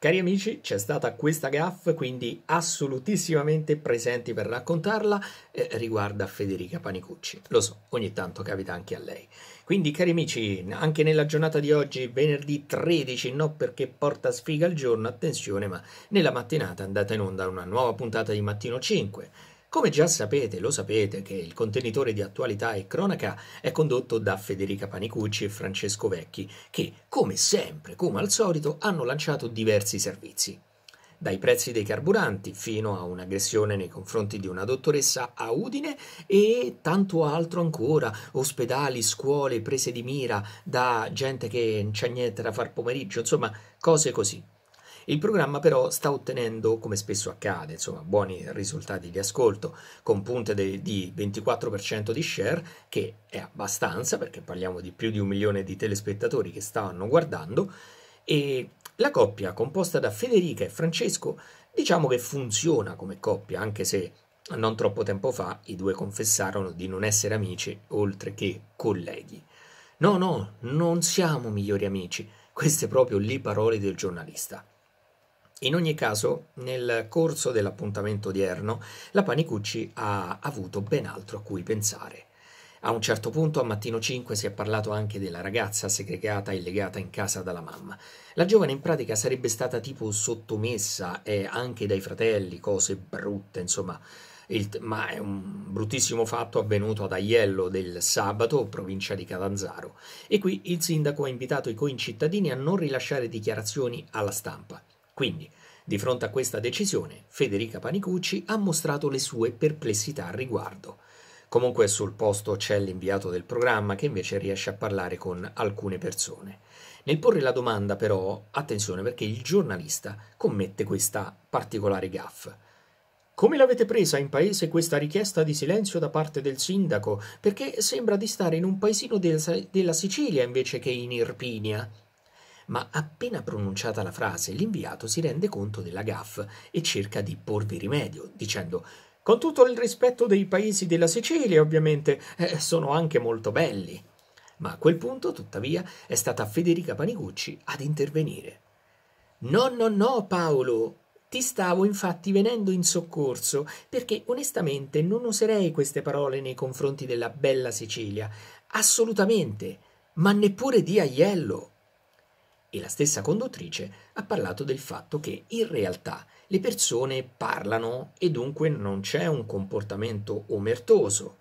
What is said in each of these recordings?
Cari amici, c'è stata questa gaff, quindi assolutissimamente presenti per raccontarla, eh, riguarda Federica Panicucci. Lo so, ogni tanto capita anche a lei. Quindi, cari amici, anche nella giornata di oggi, venerdì 13, no perché porta sfiga al giorno, attenzione, ma nella mattinata è andata in onda una nuova puntata di Mattino 5 come già sapete, lo sapete che il contenitore di attualità e cronaca è condotto da Federica Panicucci e Francesco Vecchi, che, come sempre, come al solito, hanno lanciato diversi servizi. Dai prezzi dei carburanti fino a un'aggressione nei confronti di una dottoressa a Udine e tanto altro ancora, ospedali, scuole, prese di mira da gente che non c'è niente da far pomeriggio, insomma, cose così. Il programma però sta ottenendo, come spesso accade, insomma, buoni risultati di ascolto, con punte de- di 24% di share, che è abbastanza, perché parliamo di più di un milione di telespettatori che stavano guardando, e la coppia composta da Federica e Francesco diciamo che funziona come coppia, anche se non troppo tempo fa i due confessarono di non essere amici oltre che colleghi. No, no, non siamo migliori amici, queste proprio le parole del giornalista. In ogni caso, nel corso dell'appuntamento odierno, la Panicucci ha avuto ben altro a cui pensare. A un certo punto, a mattino 5, si è parlato anche della ragazza segregata e legata in casa dalla mamma. La giovane in pratica sarebbe stata tipo sottomessa eh, anche dai fratelli, cose brutte, insomma. Il, ma è un bruttissimo fatto avvenuto ad Aiello del sabato, provincia di Catanzaro. E qui il sindaco ha invitato i coincittadini a non rilasciare dichiarazioni alla stampa. Quindi, di fronte a questa decisione, Federica Panicucci ha mostrato le sue perplessità al riguardo. Comunque sul posto c'è l'inviato del programma che invece riesce a parlare con alcune persone. Nel porre la domanda però, attenzione perché il giornalista commette questa particolare gaffa. Come l'avete presa in paese questa richiesta di silenzio da parte del sindaco? Perché sembra di stare in un paesino della Sicilia invece che in Irpinia ma appena pronunciata la frase l'inviato si rende conto della gaffa e cerca di porvi rimedio, dicendo con tutto il rispetto dei paesi della Sicilia, ovviamente, eh, sono anche molto belli. Ma a quel punto, tuttavia, è stata Federica Panigucci ad intervenire. No, no, no, Paolo, ti stavo infatti venendo in soccorso, perché onestamente non userei queste parole nei confronti della bella Sicilia, assolutamente, ma neppure di Aiello. E la stessa conduttrice ha parlato del fatto che in realtà le persone parlano e dunque non c'è un comportamento omertoso.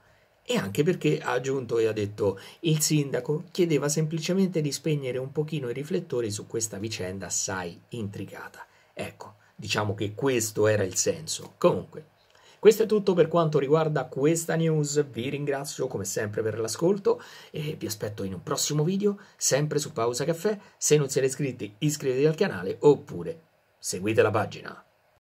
E anche perché ha aggiunto e ha detto il sindaco chiedeva semplicemente di spegnere un pochino i riflettori su questa vicenda assai intricata. Ecco, diciamo che questo era il senso. Comunque, questo è tutto per quanto riguarda questa news, vi ringrazio come sempre per l'ascolto e vi aspetto in un prossimo video, sempre su Pausa Caffè, se non siete iscritti iscrivetevi al canale oppure seguite la pagina.